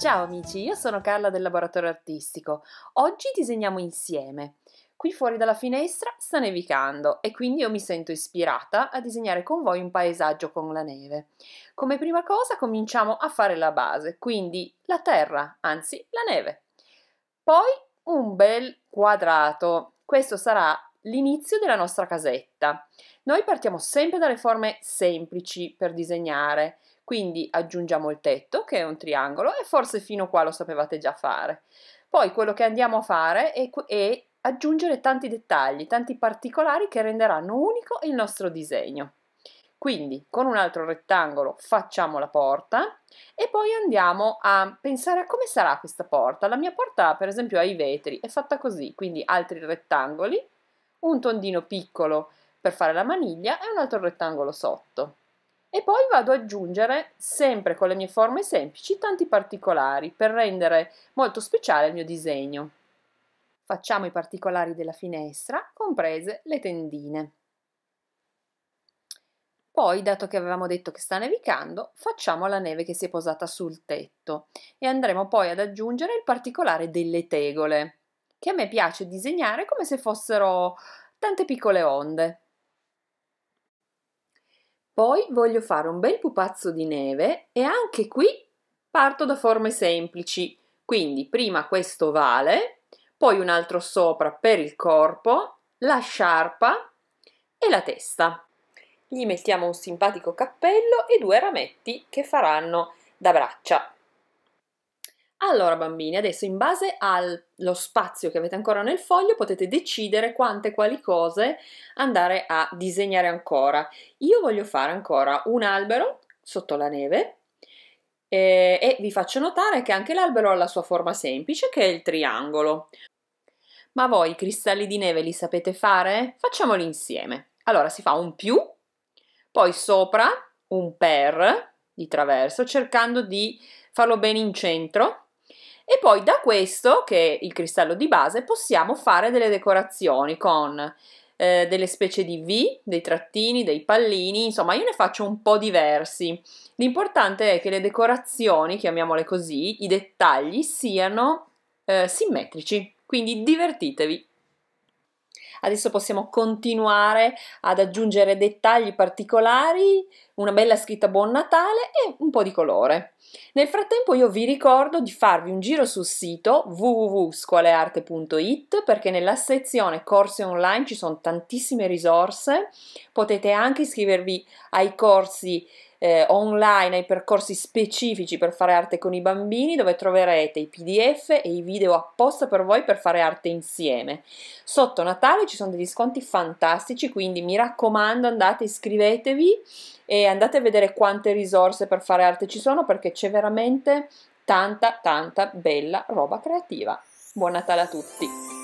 Ciao amici, io sono Carla del Laboratorio Artistico. Oggi disegniamo insieme. Qui fuori dalla finestra sta nevicando e quindi io mi sento ispirata a disegnare con voi un paesaggio con la neve. Come prima cosa cominciamo a fare la base, quindi la terra, anzi la neve. Poi un bel quadrato. Questo sarà l'inizio della nostra casetta. Noi partiamo sempre dalle forme semplici per disegnare, quindi aggiungiamo il tetto, che è un triangolo, e forse fino qua lo sapevate già fare. Poi quello che andiamo a fare è, è aggiungere tanti dettagli, tanti particolari che renderanno unico il nostro disegno. Quindi con un altro rettangolo facciamo la porta e poi andiamo a pensare a come sarà questa porta. La mia porta per esempio ai vetri è fatta così, quindi altri rettangoli, un tondino piccolo per fare la maniglia e un altro rettangolo sotto. E poi vado ad aggiungere, sempre con le mie forme semplici, tanti particolari per rendere molto speciale il mio disegno. Facciamo i particolari della finestra, comprese le tendine. Poi, dato che avevamo detto che sta nevicando, facciamo la neve che si è posata sul tetto e andremo poi ad aggiungere il particolare delle tegole, che a me piace disegnare come se fossero tante piccole onde. Poi voglio fare un bel pupazzo di neve e anche qui parto da forme semplici. Quindi prima questo ovale, poi un altro sopra per il corpo, la sciarpa e la testa. Gli mettiamo un simpatico cappello e due rametti che faranno da braccia. Allora bambini, adesso in base allo spazio che avete ancora nel foglio potete decidere quante e quali cose andare a disegnare ancora. Io voglio fare ancora un albero sotto la neve e, eh, e vi faccio notare che anche l'albero ha la sua forma semplice che è il triangolo. Ma voi i cristalli di neve li sapete fare? Facciamoli insieme. Allora si fa un più, poi sopra un per di traverso cercando di farlo bene in centro e poi da questo, che è il cristallo di base, possiamo fare delle decorazioni con eh, delle specie di V, dei trattini, dei pallini, insomma io ne faccio un po' diversi. L'importante è che le decorazioni, chiamiamole così, i dettagli siano eh, simmetrici, quindi divertitevi adesso possiamo continuare ad aggiungere dettagli particolari, una bella scritta buon Natale e un po' di colore. Nel frattempo io vi ricordo di farvi un giro sul sito www.scuolearte.it perché nella sezione corsi online ci sono tantissime risorse, potete anche iscrivervi ai corsi eh, online ai percorsi specifici per fare arte con i bambini dove troverete i pdf e i video apposta per voi per fare arte insieme. Sotto Natale ci sono degli sconti fantastici, quindi mi raccomando andate, iscrivetevi e andate a vedere quante risorse per fare arte ci sono perché c'è veramente tanta tanta bella roba creativa. Buon Natale a tutti!